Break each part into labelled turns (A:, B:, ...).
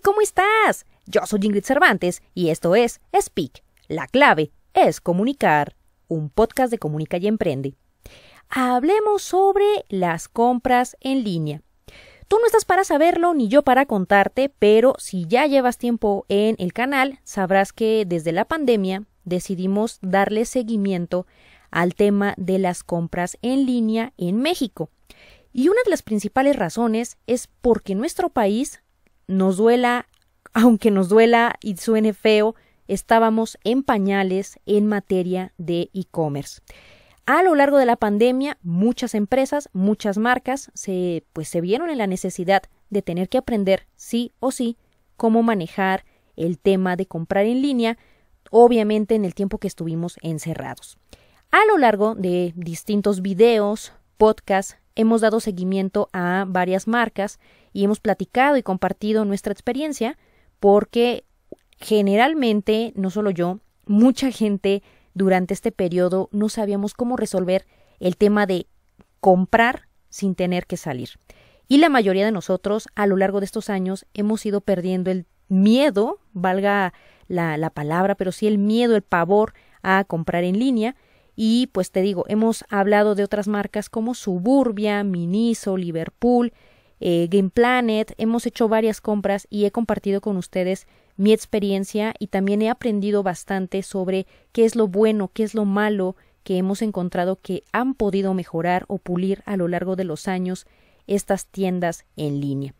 A: ¿cómo estás? Yo soy Ingrid Cervantes y esto es Speak. La clave es comunicar, un podcast de Comunica y Emprende. Hablemos sobre las compras en línea. Tú no estás para saberlo ni yo para contarte, pero si ya llevas tiempo en el canal, sabrás que desde la pandemia decidimos darle seguimiento al tema de las compras en línea en México. Y una de las principales razones es porque nuestro país nos duela, aunque nos duela y suene feo, estábamos en pañales en materia de e-commerce. A lo largo de la pandemia, muchas empresas, muchas marcas se, pues, se vieron en la necesidad de tener que aprender, sí o sí, cómo manejar el tema de comprar en línea, obviamente en el tiempo que estuvimos encerrados. A lo largo de distintos videos, podcast hemos dado seguimiento a varias marcas y hemos platicado y compartido nuestra experiencia porque generalmente, no solo yo, mucha gente durante este periodo no sabíamos cómo resolver el tema de comprar sin tener que salir. Y la mayoría de nosotros a lo largo de estos años hemos ido perdiendo el miedo, valga la, la palabra, pero sí el miedo, el pavor a comprar en línea y pues te digo, hemos hablado de otras marcas como Suburbia, Miniso, Liverpool, eh, Game Planet, hemos hecho varias compras y he compartido con ustedes mi experiencia y también he aprendido bastante sobre qué es lo bueno, qué es lo malo que hemos encontrado que han podido mejorar o pulir a lo largo de los años estas tiendas en línea.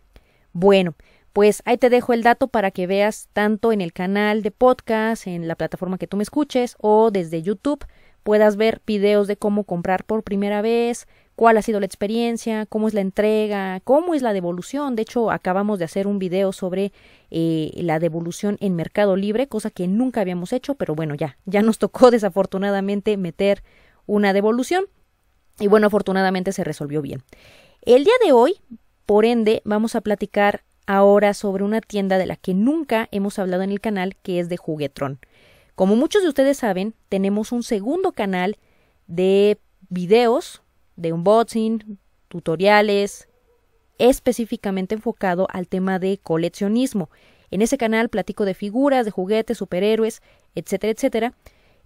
A: Bueno, pues ahí te dejo el dato para que veas tanto en el canal de podcast, en la plataforma que tú me escuches o desde YouTube puedas ver videos de cómo comprar por primera vez, cuál ha sido la experiencia, cómo es la entrega, cómo es la devolución. De hecho, acabamos de hacer un video sobre eh, la devolución en Mercado Libre, cosa que nunca habíamos hecho, pero bueno, ya, ya nos tocó desafortunadamente meter una devolución. Y bueno, afortunadamente se resolvió bien. El día de hoy, por ende, vamos a platicar ahora sobre una tienda de la que nunca hemos hablado en el canal, que es de Juguetrón. Como muchos de ustedes saben, tenemos un segundo canal de videos de unboxing, tutoriales, específicamente enfocado al tema de coleccionismo. En ese canal platico de figuras, de juguetes, superhéroes, etcétera, etcétera.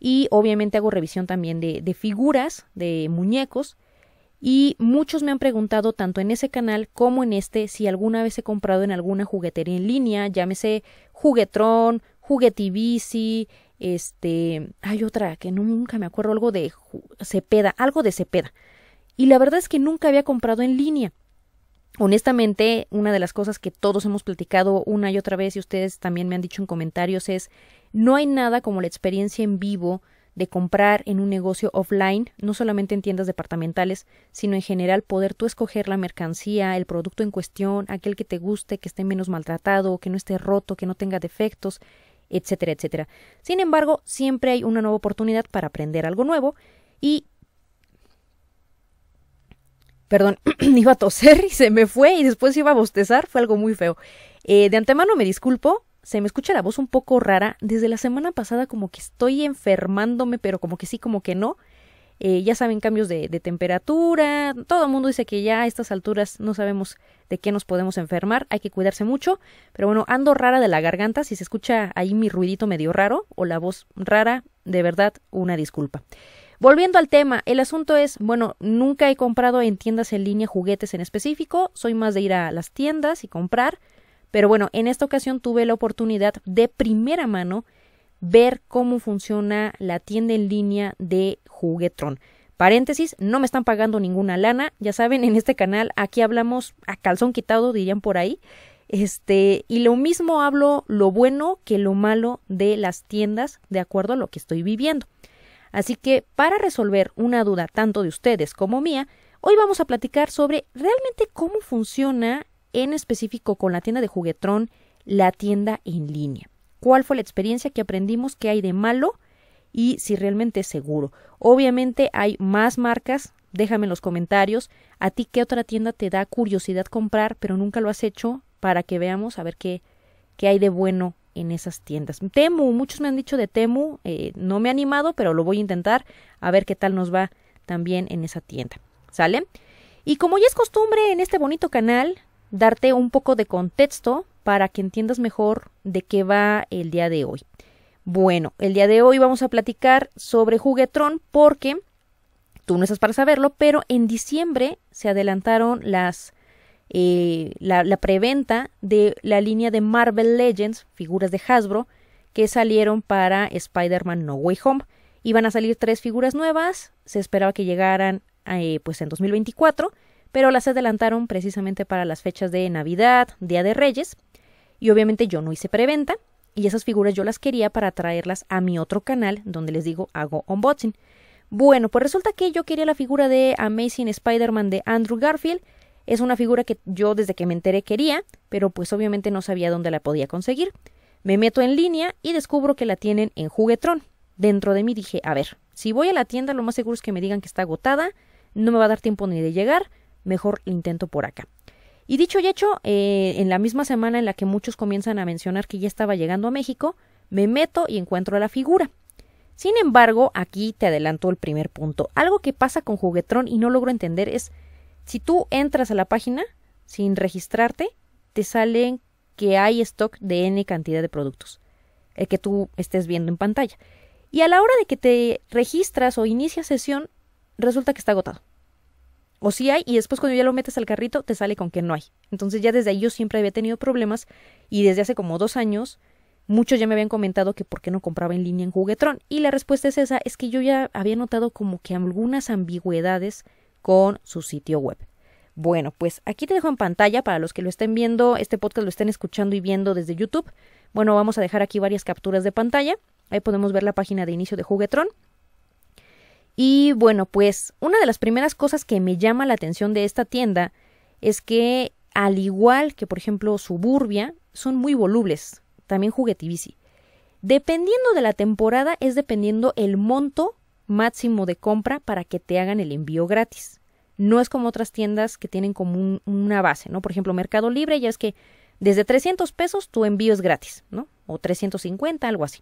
A: Y obviamente hago revisión también de, figuras, de muñecos. Y muchos me han preguntado, tanto en ese canal como en este, si alguna vez he comprado en alguna juguetería en línea, llámese Juguetrón, Juguetivici, este, hay otra que nunca me acuerdo, algo de Cepeda, algo de Cepeda. Y la verdad es que nunca había comprado en línea. Honestamente, una de las cosas que todos hemos platicado una y otra vez y ustedes también me han dicho en comentarios es no hay nada como la experiencia en vivo de comprar en un negocio offline, no solamente en tiendas departamentales, sino en general poder tú escoger la mercancía, el producto en cuestión, aquel que te guste, que esté menos maltratado, que no esté roto, que no tenga defectos, etcétera, etcétera. Sin embargo, siempre hay una nueva oportunidad para aprender algo nuevo y... Perdón, iba a toser y se me fue y después iba a bostezar, fue algo muy feo. Eh, de antemano me disculpo, se me escucha la voz un poco rara. Desde la semana pasada como que estoy enfermándome, pero como que sí, como que no. Eh, ya saben, cambios de, de temperatura. Todo el mundo dice que ya a estas alturas no sabemos de qué nos podemos enfermar. Hay que cuidarse mucho. Pero bueno, ando rara de la garganta. Si se escucha ahí mi ruidito medio raro o la voz rara, de verdad, una disculpa. Volviendo al tema, el asunto es, bueno, nunca he comprado en tiendas en línea juguetes en específico, soy más de ir a las tiendas y comprar, pero bueno, en esta ocasión tuve la oportunidad de primera mano ver cómo funciona la tienda en línea de Juguetron. Paréntesis, no me están pagando ninguna lana, ya saben, en este canal aquí hablamos a calzón quitado, dirían por ahí. Este, y lo mismo hablo lo bueno que lo malo de las tiendas de acuerdo a lo que estoy viviendo. Así que para resolver una duda tanto de ustedes como mía, hoy vamos a platicar sobre realmente cómo funciona en específico con la tienda de juguetrón, la tienda en línea cuál fue la experiencia que aprendimos, qué hay de malo y si realmente es seguro. Obviamente hay más marcas, déjame en los comentarios a ti qué otra tienda te da curiosidad comprar, pero nunca lo has hecho para que veamos a ver qué, qué hay de bueno en esas tiendas. Temu, muchos me han dicho de Temu, eh, no me he animado, pero lo voy a intentar a ver qué tal nos va también en esa tienda. ¿Sale? Y como ya es costumbre en este bonito canal, darte un poco de contexto para que entiendas mejor de qué va el día de hoy. Bueno, el día de hoy vamos a platicar sobre Juguetrón porque tú no estás para saberlo, pero en diciembre se adelantaron las eh, la, preventa de la línea de Marvel Legends, figuras de Hasbro, que salieron para Spider-Man No Way Home. Iban a salir tres figuras nuevas, se esperaba que llegaran eh, pues en 2024, pero las adelantaron precisamente para las fechas de Navidad, Día de Reyes, y obviamente yo no hice preventa y esas figuras yo las quería para traerlas a mi otro canal donde les digo hago unboxing. Bueno, pues resulta que yo quería la figura de Amazing Spider-Man de Andrew Garfield. Es una figura que yo desde que me enteré quería, pero pues obviamente no sabía dónde la podía conseguir. Me meto en línea y descubro que la tienen en Juguetrón. Dentro de mí dije, a ver, si voy a la tienda lo más seguro es que me digan que está agotada, no me va a dar tiempo ni de llegar, mejor intento por acá. Y dicho y hecho, eh, en la misma semana en la que muchos comienzan a mencionar que ya estaba llegando a México, me meto y encuentro a la figura. Sin embargo, aquí te adelanto el primer punto. Algo que pasa con Juguetrón y no logro entender es si tú entras a la página sin registrarte, te salen que hay stock de N cantidad de productos, el que tú estés viendo en pantalla. Y a la hora de que te registras o inicias sesión, resulta que está agotado o sí hay y después cuando ya lo metes al carrito te sale con que no hay. Entonces ya desde ahí yo siempre había tenido problemas y desde hace como dos años muchos ya me habían comentado que por qué no compraba en línea en Juguetrón y la respuesta es esa, es que yo ya había notado como que algunas ambigüedades con su sitio web. Bueno, pues aquí te dejo en pantalla para los que lo estén viendo, este podcast lo estén escuchando y viendo desde YouTube. Bueno, vamos a dejar aquí varias capturas de pantalla. Ahí podemos ver la página de inicio de Juguetrón. Y bueno, pues una de las primeras cosas que me llama la atención de esta tienda es que, al igual que por ejemplo Suburbia, son muy volubles, también Juguetivici. Dependiendo de la temporada es dependiendo el monto máximo de compra para que te hagan el envío gratis. No es como otras tiendas que tienen como una base, ¿no? Por ejemplo, Mercado Libre ya es que desde 300 pesos tu envío es gratis, ¿no? O 350, algo así.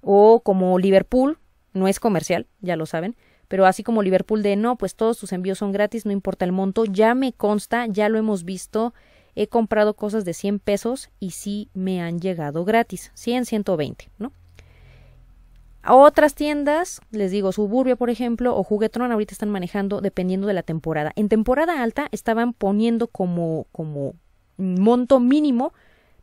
A: O como Liverpool, no es comercial, ya lo saben, pero así como Liverpool de no, pues todos sus envíos son gratis, no importa el monto, ya me consta, ya lo hemos visto, he comprado cosas de 100 pesos y sí me han llegado gratis, 100, 120, ¿no? A otras tiendas, les digo, Suburbia, por ejemplo, o Juguetron, ahorita están manejando dependiendo de la temporada. En temporada alta estaban poniendo como, como monto mínimo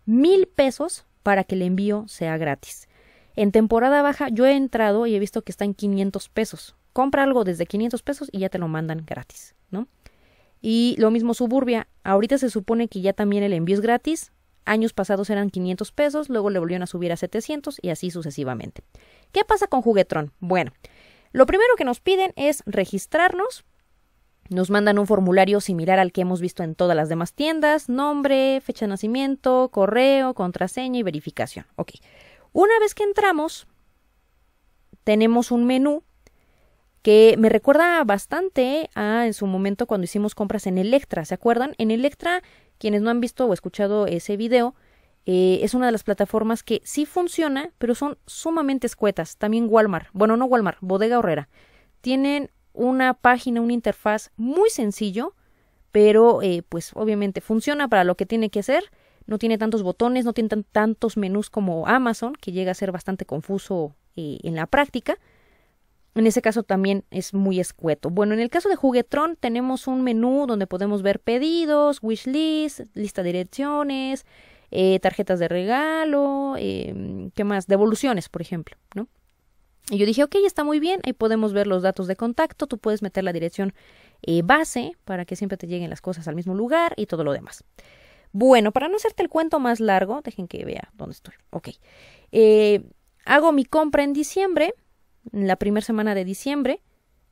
A: mil pesos para que el envío sea gratis. En temporada baja yo he entrado y he visto que está en 500 pesos. Compra algo desde 500 pesos y ya te lo mandan gratis, ¿no? Y lo mismo Suburbia, ahorita se supone que ya también el envío es gratis, años pasados eran 500 pesos, luego le volvieron a subir a 700 y así sucesivamente. ¿Qué pasa con Juguetrón? Bueno, lo primero que nos piden es registrarnos, nos mandan un formulario similar al que hemos visto en todas las demás tiendas, nombre, fecha de nacimiento, correo, contraseña y verificación. Ok. Una vez que entramos, tenemos un menú que me recuerda bastante a en su momento cuando hicimos compras en Electra, ¿se acuerdan? En Electra, quienes no han visto o escuchado ese video, eh, es una de las plataformas que sí funciona, pero son sumamente escuetas. También Walmart, bueno, no Walmart, Bodega Horrera. Tienen una página, una interfaz muy sencillo, pero eh, pues obviamente funciona para lo que tiene que hacer no tiene tantos botones, no tiene tantos menús como Amazon, que llega a ser bastante confuso eh, en la práctica. En ese caso también es muy escueto. Bueno, en el caso de Juguetron tenemos un menú donde podemos ver pedidos, wishlist, lista de direcciones, eh, tarjetas de regalo, em, ¿qué más? Devoluciones, por ejemplo, ¿no? Y yo dije, ok, está muy bien, ahí podemos ver los datos de contacto, tú puedes meter la dirección eh, base para que siempre te lleguen las cosas al mismo lugar y todo lo demás. Bueno, para no hacerte el cuento más largo, dejen que vea dónde estoy. Ok. Eh, hago mi compra en diciembre, en la primera semana de diciembre,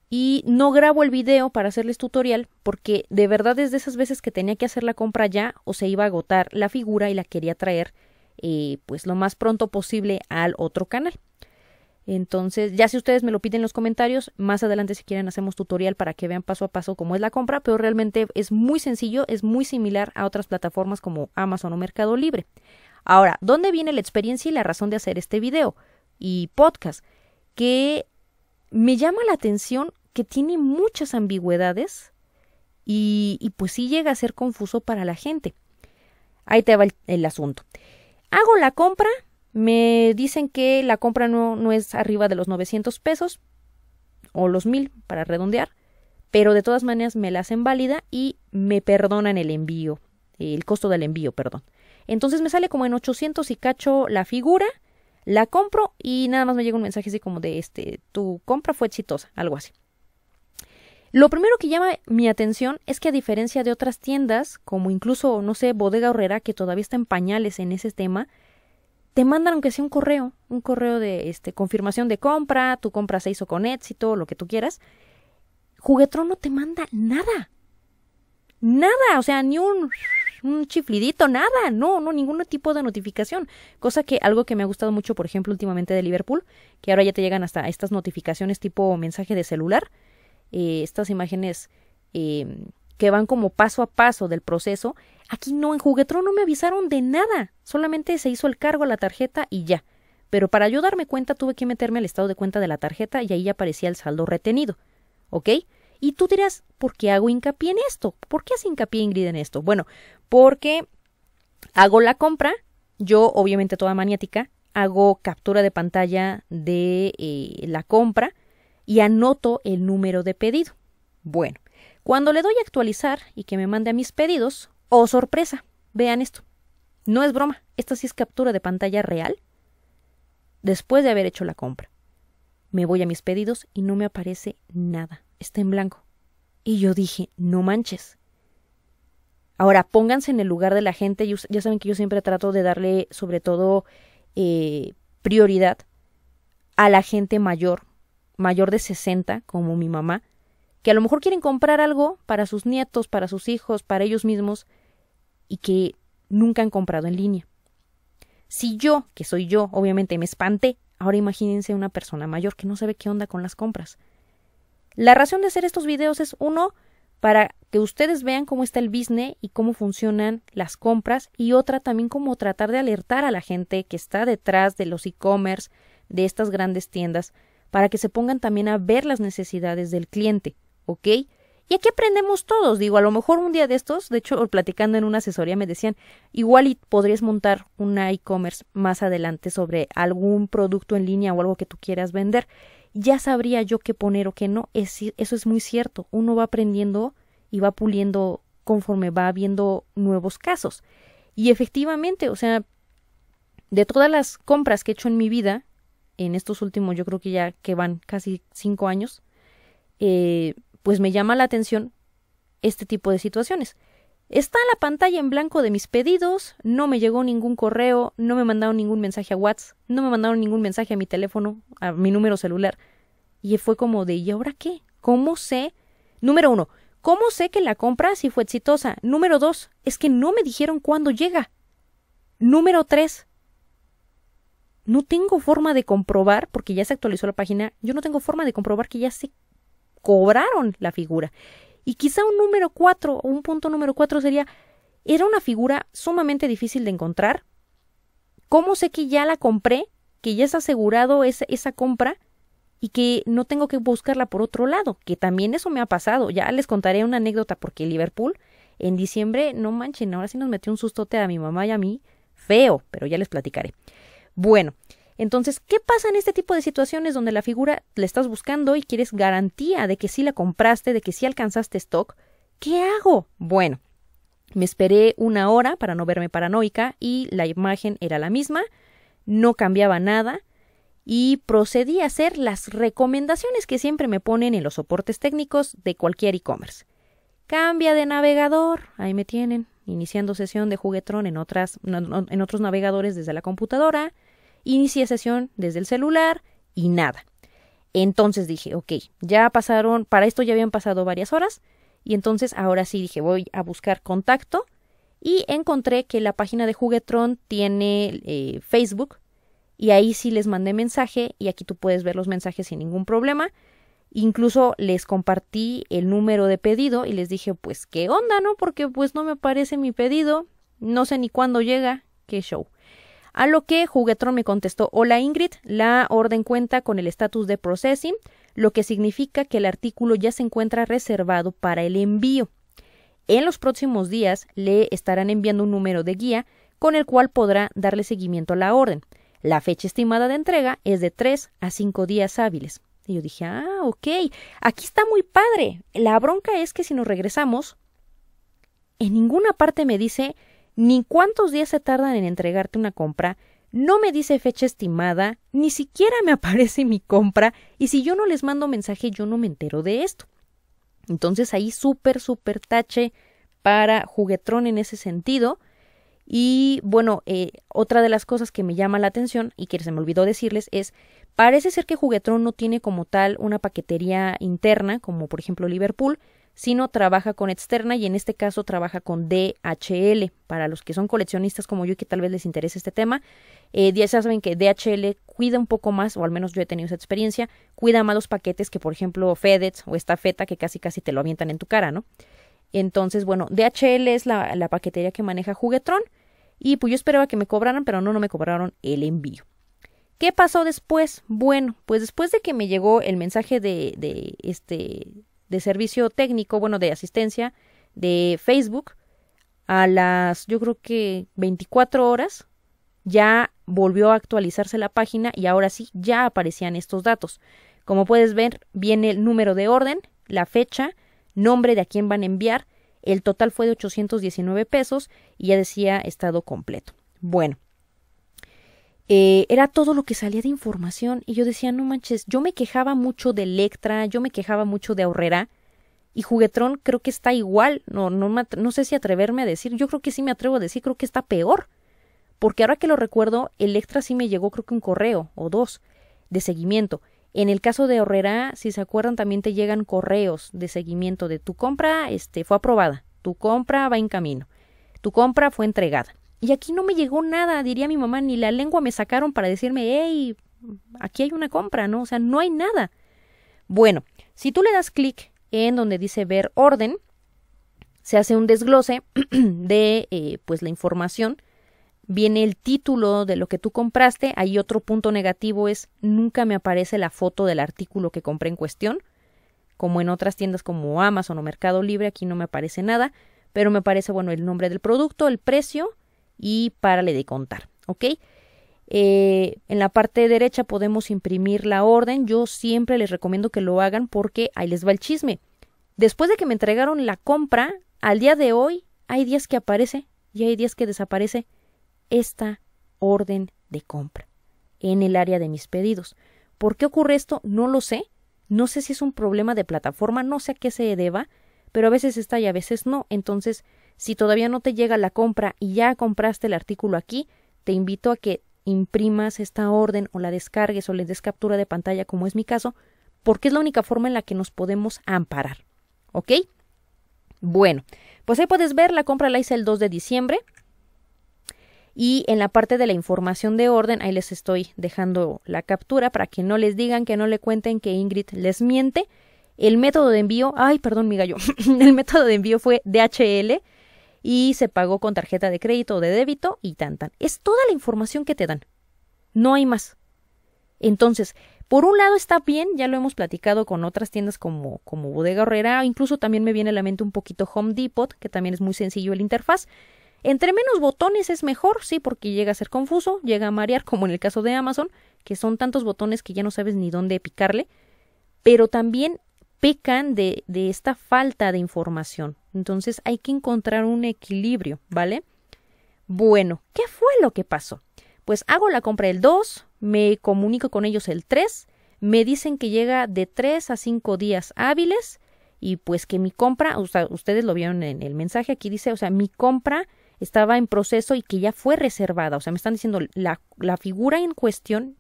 A: y no grabo el video para hacerles tutorial porque de verdad es de esas veces que tenía que hacer la compra ya o se iba a agotar la figura y la quería traer eh, pues lo más pronto posible al otro canal. Entonces, ya si ustedes me lo piden en los comentarios, más adelante si quieren hacemos tutorial para que vean paso a paso cómo es la compra, pero realmente es muy sencillo, es muy similar a otras plataformas como Amazon o Mercado Libre. Ahora, ¿dónde viene la experiencia y la razón de hacer este video y podcast? Que me llama la atención que tiene muchas ambigüedades y, pues sí llega a ser confuso para la gente. Ahí te va el asunto. Hago la compra me dicen que la compra no, no es arriba de los 900 pesos o los 1000 para redondear, pero de todas maneras me la hacen válida y me perdonan el envío, el costo del envío, perdón. Entonces me sale como en 800 y cacho la figura, la compro y nada más me llega un mensaje así como de este, tu compra fue exitosa, algo así. Lo primero que llama mi atención es que a diferencia de otras tiendas, como incluso, no sé, Bodega Horrera, que todavía está en pañales en ese tema, te mandan aunque sea un correo, un correo de este, confirmación de compra, tu compra se hizo con éxito, lo que tú quieras. Juguetrón no te manda nada. Nada, o sea, ni un, chiflidito, nada, no, no, ningún tipo de notificación. Cosa que algo que me ha gustado mucho, por ejemplo, últimamente de Liverpool, que ahora ya te llegan hasta estas notificaciones tipo mensaje de celular, eh, estas imágenes eh, que van como paso a paso del proceso, aquí no, en Juguetrón no me avisaron de nada, solamente se hizo el cargo a la tarjeta y ya. Pero para yo darme cuenta tuve que meterme al estado de cuenta de la tarjeta y ahí ya aparecía el saldo retenido. ¿Ok? Y tú dirás, ¿por qué hago hincapié en esto? ¿Por qué hace hincapié Ingrid en esto? Bueno, porque hago la compra, yo obviamente toda maniática, hago captura de pantalla de eh, la compra y anoto el número de pedido. Bueno, cuando le doy a actualizar y que me mande a mis pedidos, ¡oh sorpresa! Vean esto. No es broma, esta sí es captura de pantalla real después de haber hecho la compra. Me voy a mis pedidos y no me aparece nada, está en blanco. Y yo dije, no manches. Ahora, pónganse en el lugar de la gente, ya saben que yo siempre trato de darle sobre todo eh, prioridad a la gente mayor, mayor de 60, como mi mamá, que a lo mejor quieren comprar algo para sus nietos, para sus hijos, para ellos mismos, y que nunca han comprado en línea. Si yo, que soy yo, obviamente me espante ahora imagínense una persona mayor que no sabe qué onda con las compras. La razón de hacer estos videos es uno, para que ustedes vean cómo está el business y cómo funcionan las compras y otra también como tratar de alertar a la gente que está detrás de los e-commerce, de estas grandes tiendas, para que se pongan también a ver las necesidades del cliente. ¿ok? Y aquí aprendemos todos, digo, a lo mejor un día de estos, de hecho, platicando en una asesoría me decían, igual podrías montar una e-commerce más adelante sobre algún producto en línea o algo que tú quieras vender. Ya sabría yo qué poner o qué no. eso es muy cierto. Uno va aprendiendo y va puliendo conforme va viendo nuevos casos. Y efectivamente, o sea, de todas las compras que he hecho en mi vida, en estos últimos, yo creo que ya que van casi cinco años, eh, pues me llama la atención este tipo de situaciones. Está la pantalla en blanco de mis pedidos, no me llegó ningún correo, no me mandaron ningún mensaje a WhatsApp, no me mandaron ningún mensaje a mi teléfono, a mi número celular. Y fue como de, ¿y ahora qué? ¿Cómo sé? Número uno, ¿cómo sé que la compra sí fue exitosa? Número dos, es que no me dijeron cuándo llega. Número tres, no tengo forma de comprobar, porque ya se actualizó la página, yo no tengo forma de comprobar que ya sé cobraron la figura. Y quizá un número cuatro, un punto número cuatro sería, era una figura sumamente difícil de encontrar. ¿Cómo sé que ya la compré, que ya es asegurado esa, esa compra y que no tengo que buscarla por otro lado? Que también eso me ha pasado. Ya les contaré una anécdota porque Liverpool en diciembre, no manchen, ahora sí nos metió un sustote a mi mamá y a mí, feo, pero ya les platicaré. Bueno, entonces, ¿qué pasa en este tipo de situaciones donde la figura la estás buscando y quieres garantía de que sí la compraste, de que sí alcanzaste stock? ¿Qué hago? Bueno, me esperé una hora para no verme paranoica y la imagen era la misma, no cambiaba nada y procedí a hacer las recomendaciones que siempre me ponen en los soportes técnicos de cualquier e-commerce. Cambia de navegador, ahí me tienen, iniciando sesión de juguetrón en, en otros navegadores desde la computadora, inicié sesión desde el celular y nada. Entonces dije, ok, ya pasaron, para esto ya habían pasado varias horas, y entonces ahora sí dije, voy a buscar contacto, y encontré que la página de Juguetron tiene eh, Facebook, y ahí sí les mandé mensaje, y aquí tú puedes ver los mensajes sin ningún problema. Incluso les compartí el número de pedido y les dije, pues qué onda, ¿no? Porque pues no me parece mi pedido, no sé ni cuándo llega, qué show. A lo que Juguetron me contestó, hola Ingrid, la orden cuenta con el estatus de processing, lo que significa que el artículo ya se encuentra reservado para el envío. En los próximos días le estarán enviando un número de guía con el cual podrá darle seguimiento a la orden. La fecha estimada de entrega es de 3 a 5 días hábiles. Y yo dije, ah, ok, aquí está muy padre. La bronca es que si nos regresamos, en ninguna parte me dice ni cuántos días se tardan en entregarte una compra, no me dice fecha estimada, ni siquiera me aparece mi compra, y si yo no les mando mensaje yo no me entero de esto. Entonces ahí súper, súper tache para juguetrón en ese sentido. Y bueno, eh, otra de las cosas que me llama la atención y que se me olvidó decirles es, parece ser que Juguetrón no tiene como tal una paquetería interna, como por ejemplo Liverpool, sino trabaja con externa y en este caso trabaja con DHL. Para los que son coleccionistas como yo y que tal vez les interese este tema, eh, ya saben que DHL cuida un poco más, o al menos yo he tenido esa experiencia, cuida más los paquetes que por ejemplo FedEx o esta feta que casi casi te lo avientan en tu cara, ¿no? Entonces, bueno, DHL es la, paquetería que maneja Juguetron y pues yo esperaba que me cobraran, pero no, no me cobraron el envío. ¿Qué pasó después? Bueno, pues después de que me llegó el mensaje de, de este de servicio técnico, bueno, de asistencia de Facebook, a las yo creo que 24 horas ya volvió a actualizarse la página y ahora sí ya aparecían estos datos. Como puedes ver, viene el número de orden, la fecha, nombre de a quién van a enviar, el total fue de 819 pesos y ya decía estado completo. Bueno, eh, era todo lo que salía de información y yo decía, no manches, yo me quejaba mucho de Electra, yo me quejaba mucho de Ahorrera y Juguetrón creo que está igual, no, no, no sé si atreverme a decir, yo creo que sí me atrevo a decir, creo que está peor, porque ahora que lo recuerdo, Electra sí me llegó creo que un correo o dos de seguimiento. En el caso de Ahorrera si se acuerdan, también te llegan correos de seguimiento de tu compra, este, fue aprobada, tu compra va en camino, tu compra fue entregada. Y aquí no me llegó nada, diría mi mamá, ni la lengua me sacaron para decirme, hey, aquí hay una compra, ¿no? O sea, no hay nada. Bueno, si tú le das clic en donde dice ver orden, se hace un desglose de eh, pues la información. Viene el título de lo que tú compraste. Ahí otro punto negativo es nunca me aparece la foto del artículo que compré en cuestión. Como en otras tiendas como Amazon o Mercado Libre, aquí no me aparece nada, pero me aparece, bueno, el nombre del producto, el precio y párale de contar, ¿ok? Eh, en la parte derecha podemos imprimir la orden. Yo siempre les recomiendo que lo hagan porque ahí les va el chisme. Después de que me entregaron la compra, al día de hoy hay días que aparece y hay días que desaparece esta orden de compra en el área de mis pedidos. ¿Por qué ocurre esto? No lo sé. No sé si es un problema de plataforma, no sé a qué se deba, pero a veces está y a veces no. Entonces, si todavía no te llega la compra y ya compraste el artículo aquí, te invito a que imprimas esta orden o la descargues o le des captura de pantalla, como es mi caso, porque es la única forma en la que nos podemos amparar. ¿Ok? Bueno, pues ahí puedes ver, la compra la hice el 2 de diciembre. Y en la parte de la información de orden, ahí les estoy dejando la captura para que no les digan, que no le cuenten que Ingrid les miente. El método de envío, ay, perdón, mi gallo, el método de envío fue DHL y se pagó con tarjeta de crédito o de débito y tan tan. Es toda la información que te dan. No hay más. Entonces, por un lado está bien, ya lo hemos platicado con otras tiendas como, como Bodega Herrera, incluso también me viene a la mente un poquito Home Depot, que también es muy sencillo el interfaz. Entre menos botones es mejor, sí, porque llega a ser confuso, llega a marear, como en el caso de Amazon, que son tantos botones que ya no sabes ni dónde picarle, pero también pecan de, de esta falta de información. Entonces hay que encontrar un equilibrio, ¿vale? Bueno, ¿qué fue lo que pasó? Pues hago la compra el 2, me comunico con ellos el 3, me dicen que llega de 3 a 5 días hábiles y pues que mi compra, o sea, ustedes lo vieron en el mensaje, aquí dice, o sea, mi compra estaba en proceso y que ya fue reservada, o sea, me están diciendo la, la figura en cuestión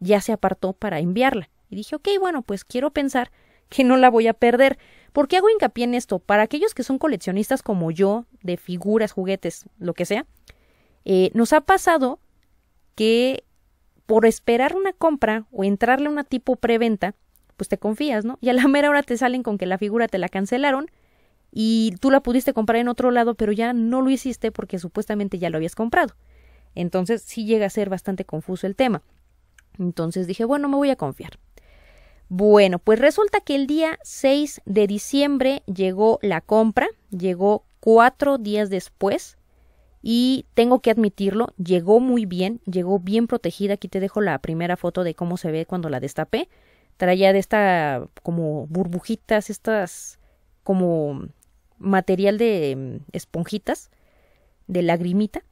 A: ya se apartó para enviarla. Y dije, ok, bueno, pues quiero pensar que no la voy a perder. ¿Por qué hago hincapié en esto? Para aquellos que son coleccionistas como yo, de figuras, juguetes, lo que sea, eh, nos ha pasado que por esperar una compra o entrarle a una tipo preventa, pues te confías, ¿no? Y a la mera hora te salen con que la figura te la cancelaron y tú la pudiste comprar en otro lado, pero ya no lo hiciste porque supuestamente ya lo habías comprado. Entonces sí llega a ser bastante confuso el tema. Entonces dije, bueno, me voy a confiar. Bueno, pues resulta que el día 6 de diciembre llegó la compra, llegó cuatro días después y tengo que admitirlo, llegó muy bien, llegó bien protegida. Aquí te dejo la primera foto de cómo se ve cuando la destapé. Traía de esta como burbujitas, estas como material de mm, esponjitas, de lagrimita.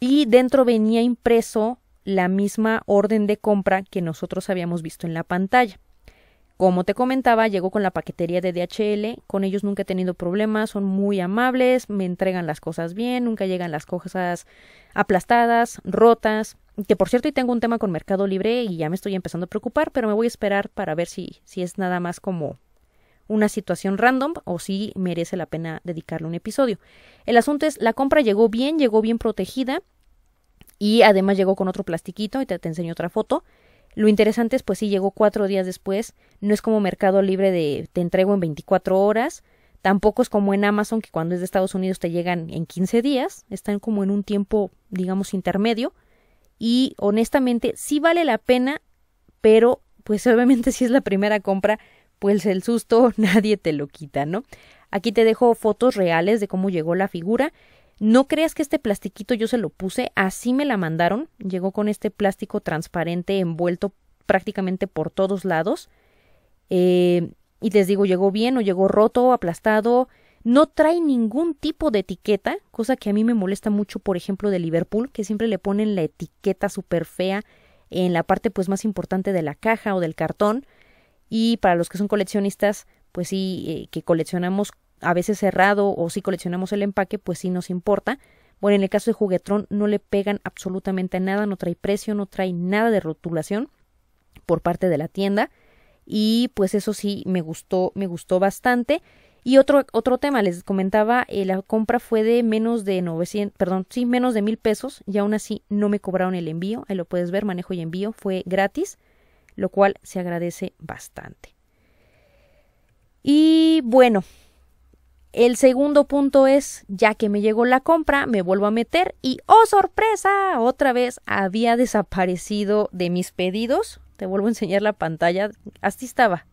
A: Y dentro venía impreso la misma orden de compra que nosotros habíamos visto en la pantalla. Como te comentaba, llegó con la paquetería de DHL, con ellos nunca he tenido problemas, son muy amables, me entregan las cosas bien, nunca llegan las cosas aplastadas, rotas, que por cierto, y tengo un tema con Mercado Libre y ya me estoy empezando a preocupar, pero me voy a esperar para ver si, si es nada más como una situación random o si merece la pena dedicarle un episodio. El asunto es, la compra llegó bien, llegó bien protegida, y además llegó con otro plastiquito, y te, enseño otra foto. Lo interesante es, pues sí, llegó cuatro días después. No es como Mercado Libre de te entrego en 24 horas. Tampoco es como en Amazon, que cuando es de Estados Unidos te llegan en 15 días. Están como en un tiempo, digamos, intermedio. Y honestamente, sí vale la pena, pero pues obviamente si es la primera compra, pues el susto nadie te lo quita, ¿no? Aquí te dejo fotos reales de cómo llegó la figura no creas que este plastiquito yo se lo puse, así me la mandaron, llegó con este plástico transparente envuelto prácticamente por todos lados. Eh, y les digo, llegó bien o llegó roto, aplastado, no trae ningún tipo de etiqueta, cosa que a mí me molesta mucho, por ejemplo, de Liverpool, que siempre le ponen la etiqueta súper fea en la parte pues más importante de la caja o del cartón. Y para los que son coleccionistas, pues sí, eh, que coleccionamos a veces cerrado o si coleccionamos el empaque, pues sí nos importa. Bueno, en el caso de Juguetrón no le pegan absolutamente nada, no trae precio, no trae nada de rotulación por parte de la tienda y pues eso sí me gustó, me gustó bastante. Y otro, otro tema, les comentaba, eh, la compra fue de menos de 900, perdón, sí, menos de mil pesos y aún así no me cobraron el envío, ahí lo puedes ver, manejo y envío fue gratis, lo cual se agradece bastante. Y bueno, el segundo punto es, ya que me llegó la compra, me vuelvo a meter y ¡oh sorpresa! Otra vez había desaparecido de mis pedidos. Te vuelvo a enseñar la pantalla. Así estaba.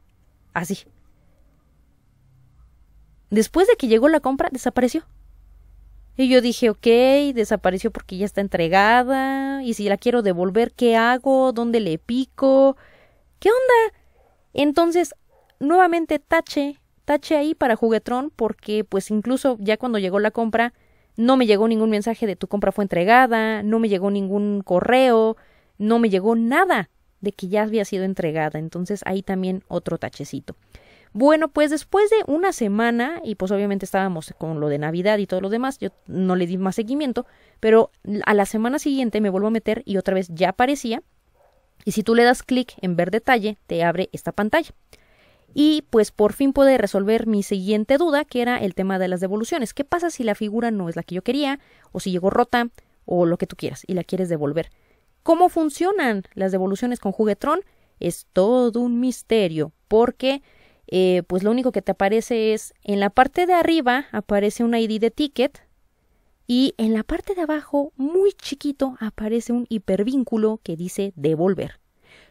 A: Así. Después de que llegó la compra, desapareció. Y yo dije, ok, desapareció porque ya está entregada. Y si la quiero devolver, ¿qué hago? ¿Dónde le pico? ¿Qué onda? Entonces, nuevamente tache tache ahí para Juguetrón porque pues incluso ya cuando llegó la compra no me llegó ningún mensaje de tu compra fue entregada, no me llegó ningún correo, no me llegó nada de que ya había sido entregada, entonces ahí también otro tachecito. Bueno, pues después de una semana, y pues obviamente estábamos con lo de Navidad y todo lo demás, yo no le di más seguimiento, pero a la semana siguiente me vuelvo a meter y otra vez ya aparecía, y si tú le das clic en ver detalle, te abre esta pantalla y pues por fin pude resolver mi siguiente duda, que era el tema de las devoluciones. ¿Qué pasa si la figura no es la que yo quería, o si llegó rota, o lo que tú quieras, y la quieres devolver? ¿Cómo funcionan las devoluciones con Juguetron? Es todo un misterio, porque eh, pues lo único que te aparece es en la parte de arriba aparece un ID de ticket y en la parte de abajo, muy chiquito, aparece un hipervínculo que dice devolver.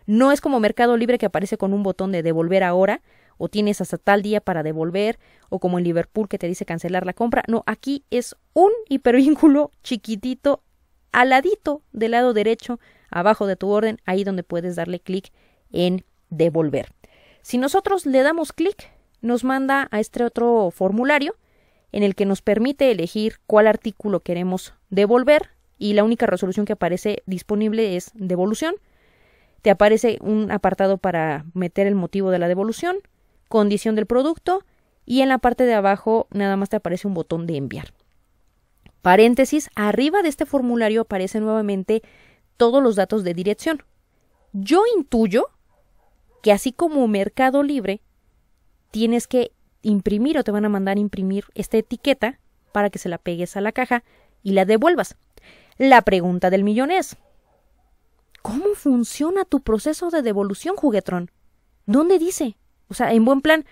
A: No es como Mercado Libre que aparece con un botón de devolver ahora, o tienes hasta tal día para devolver, o como en Liverpool que te dice cancelar la compra. No, aquí es un hipervínculo chiquitito, aladito del lado derecho, abajo de tu orden, ahí donde puedes darle clic en devolver. Si nosotros le damos clic, nos manda a este otro formulario en el que nos permite elegir cuál artículo queremos devolver y la única resolución que aparece disponible es devolución te aparece un apartado para meter el motivo de la devolución, condición del producto y en la parte de abajo nada más te aparece un botón de enviar. Paréntesis, arriba de este formulario aparecen nuevamente todos los datos de dirección. Yo intuyo que así como Mercado Libre, tienes que imprimir o te van a mandar imprimir esta etiqueta para que se la pegues a la caja y la devuelvas. La pregunta del millón es, ¿Cómo funciona tu proceso de devolución, juguetrón? ¿Dónde dice? O sea, en buen plan,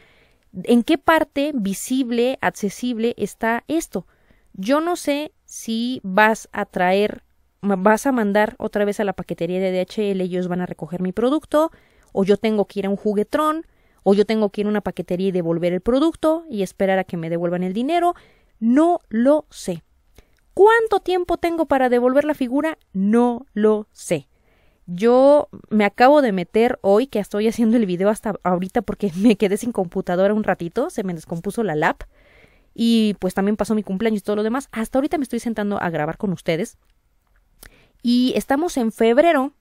A: ¿en qué parte visible, accesible está esto? Yo no sé si vas a traer, vas a mandar otra vez a la paquetería de DHL, ellos van a recoger mi producto, o yo tengo que ir a un juguetrón, o yo tengo que ir a una paquetería y devolver el producto y esperar a que me devuelvan el dinero. No lo sé. ¿Cuánto tiempo tengo para devolver la figura? No lo sé. Yo me acabo de meter hoy que estoy haciendo el video hasta ahorita porque me quedé sin computadora un ratito, se me descompuso la lap y pues también pasó mi cumpleaños y todo lo demás. Hasta ahorita me estoy sentando a grabar con ustedes. Y estamos en febrero,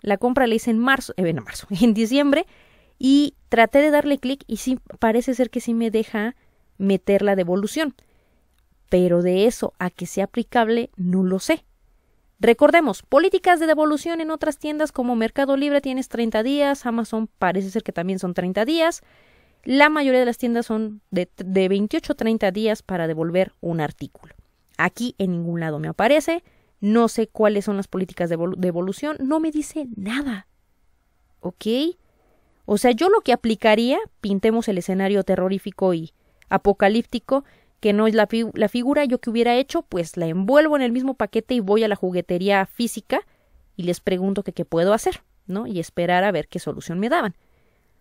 A: la compra la hice en marzo, eh, en marzo, en diciembre y traté de darle clic y sí parece ser que sí me deja meter la devolución. Pero de eso a que sea aplicable no lo sé. Recordemos, políticas de devolución en otras tiendas como Mercado Libre tienes 30 días, Amazon parece ser que también son 30 días. La mayoría de las tiendas son de, de 28 a 30 días para devolver un artículo. Aquí en ningún lado me aparece, no sé cuáles son las políticas de devolución, no me dice nada. ¿Ok? O sea, yo lo que aplicaría, pintemos el escenario terrorífico y apocalíptico, que no es la, figura yo que hubiera hecho, pues la envuelvo en el mismo paquete y voy a la juguetería física y les pregunto qué puedo hacer, ¿no? Y esperar a ver qué solución me daban.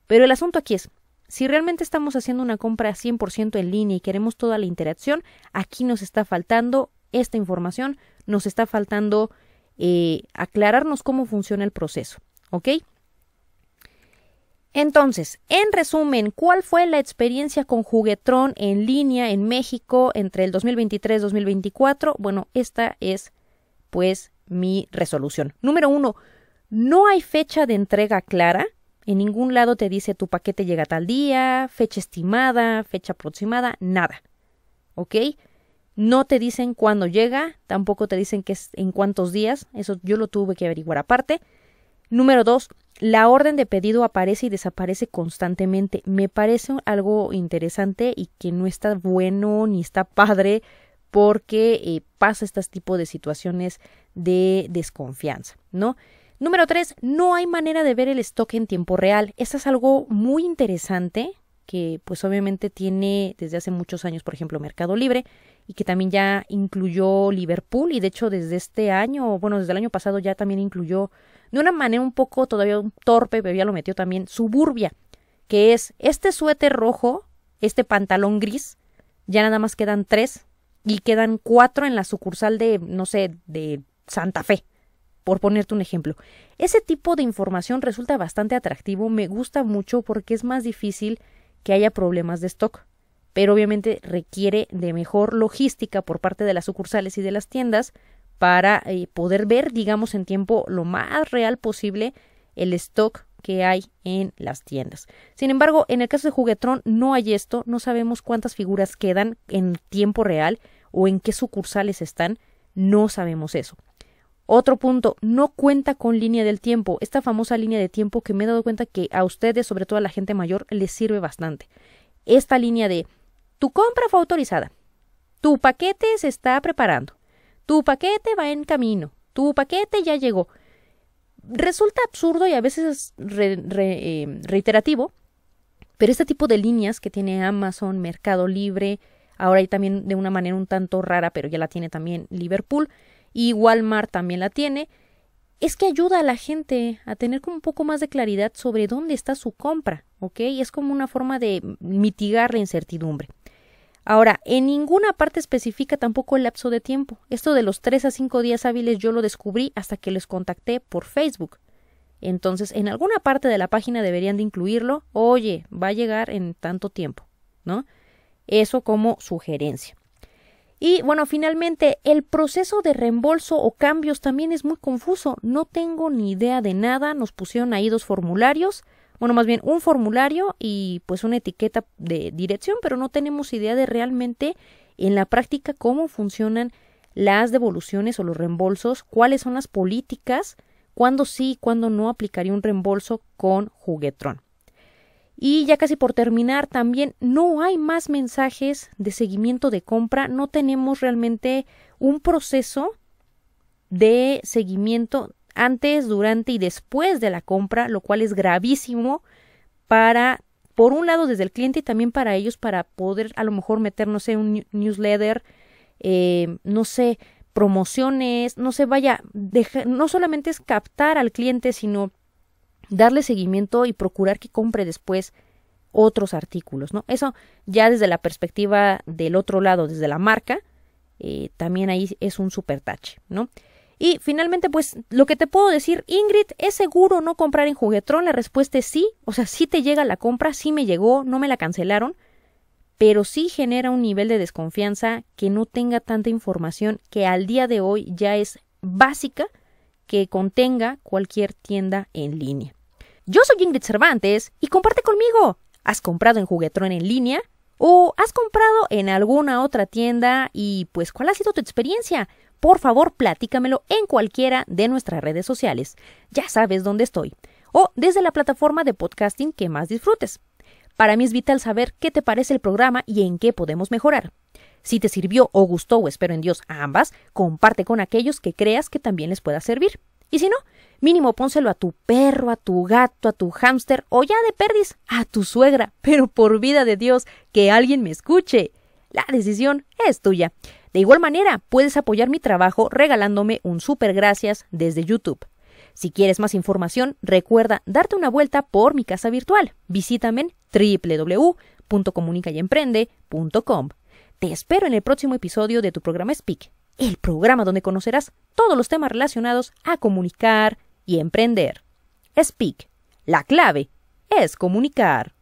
A: Pero el asunto aquí es, si realmente estamos haciendo una compra 100% en línea y queremos toda la interacción, aquí nos está faltando esta información, nos está faltando eh, aclararnos cómo funciona el proceso, ¿ok? Entonces, en resumen, ¿cuál fue la experiencia con Juguetrón en línea en México entre el 2023 y 2024? Bueno, esta es pues mi resolución. Número uno, no hay fecha de entrega clara. En ningún lado te dice tu paquete llega tal día, fecha estimada, fecha aproximada, nada. ¿Ok? No te dicen cuándo llega, tampoco te dicen que en cuántos días. Eso yo lo tuve que averiguar aparte. Número dos, la orden de pedido aparece y desaparece constantemente. Me parece algo interesante y que no está bueno ni está padre porque eh, pasa este tipo de situaciones de desconfianza, ¿no? Número tres, No hay manera de ver el stock en tiempo real. Esto es algo muy interesante que pues obviamente tiene desde hace muchos años, por ejemplo, Mercado Libre y que también ya incluyó Liverpool y de hecho desde este año, bueno, desde el año pasado ya también incluyó de una manera un poco todavía un torpe, bebía lo metió también, suburbia, que es este suéter rojo, este pantalón gris, ya nada más quedan tres y quedan cuatro en la sucursal de, no sé, de Santa Fe, por ponerte un ejemplo. Ese tipo de información resulta bastante atractivo, me gusta mucho porque es más difícil que haya problemas de stock, pero obviamente requiere de mejor logística por parte de las sucursales y de las tiendas para eh, poder ver, digamos, en tiempo lo más real posible el stock que hay en las tiendas. Sin embargo, en el caso de Juguetrón no hay esto, no sabemos cuántas figuras quedan en tiempo real o en qué sucursales están, no sabemos eso. Otro punto, no cuenta con línea del tiempo, esta famosa línea de tiempo que me he dado cuenta que a ustedes, sobre todo a la gente mayor, les sirve bastante. Esta línea de tu compra fue autorizada, tu paquete se está preparando, tu paquete va en camino, tu paquete ya llegó. Resulta absurdo y a veces es eh, reiterativo, pero este tipo de líneas que tiene Amazon, Mercado Libre, ahora hay también de una manera un tanto rara, pero ya la tiene también Liverpool, y Walmart también la tiene, es que ayuda a la gente a tener como un poco más de claridad sobre dónde está su compra, ¿ok? Y es como una forma de mitigar la incertidumbre. Ahora, en ninguna parte especifica tampoco el lapso de tiempo. Esto de los 3 a 5 días hábiles yo lo descubrí hasta que les contacté por Facebook. Entonces, en alguna parte de la página deberían de incluirlo. Oye, va a llegar en tanto tiempo, ¿no? Eso como sugerencia. Y bueno, finalmente, el proceso de reembolso o cambios también es muy confuso. No tengo ni idea de nada. Nos pusieron ahí dos formularios bueno, más bien un formulario y pues una etiqueta de dirección, pero no tenemos idea de realmente en la práctica cómo funcionan las devoluciones o los reembolsos, cuáles son las políticas, cuándo sí y cuándo no aplicaría un reembolso con Juguetrón. Y ya casi por terminar, también no hay más mensajes de seguimiento de compra, no tenemos realmente un proceso de seguimiento antes, durante y después de la compra, lo cual es gravísimo para, por un lado, desde el cliente y también para ellos, para poder a lo mejor meter, no sé, un newsletter, eh, no sé, promociones, no sé, vaya, no solamente es captar al cliente, sino darle seguimiento y procurar que compre después otros artículos, ¿no? Eso ya desde la perspectiva del otro lado, desde la marca, eh, también ahí es un supertache, ¿no? Y finalmente, pues lo que te puedo decir, Ingrid, ¿es seguro no comprar en Juguetrón? La respuesta es sí, o sea, sí te llega la compra, sí me llegó, no me la cancelaron, pero sí genera un nivel de desconfianza que no tenga tanta información que al día de hoy ya es básica que contenga cualquier tienda en línea. Yo soy Ingrid Cervantes y comparte conmigo. ¿Has comprado en Juguetrón en línea? ¿O has comprado en alguna otra tienda? Y pues, ¿cuál ha sido tu experiencia? por favor platícamelo en cualquiera de nuestras redes sociales. Ya sabes dónde estoy. O desde la plataforma de podcasting que más disfrutes. Para mí es vital saber qué te parece el programa y en qué podemos mejorar. Si te sirvió o gustó o espero en Dios a ambas, comparte con aquellos que creas que también les pueda servir. Y si no, mínimo pónselo a tu perro, a tu gato, a tu hámster o ya de perdiz, a tu suegra, pero por vida de Dios, que alguien me escuche. La decisión es tuya. De igual manera, puedes apoyar mi trabajo regalándome un super gracias desde YouTube. Si quieres más información, recuerda darte una vuelta por mi casa virtual. Visítame en www.comunicayemprende.com. Te espero en el próximo episodio de tu programa Speak, el programa donde conocerás todos los temas relacionados a comunicar y emprender. Speak, la clave es comunicar.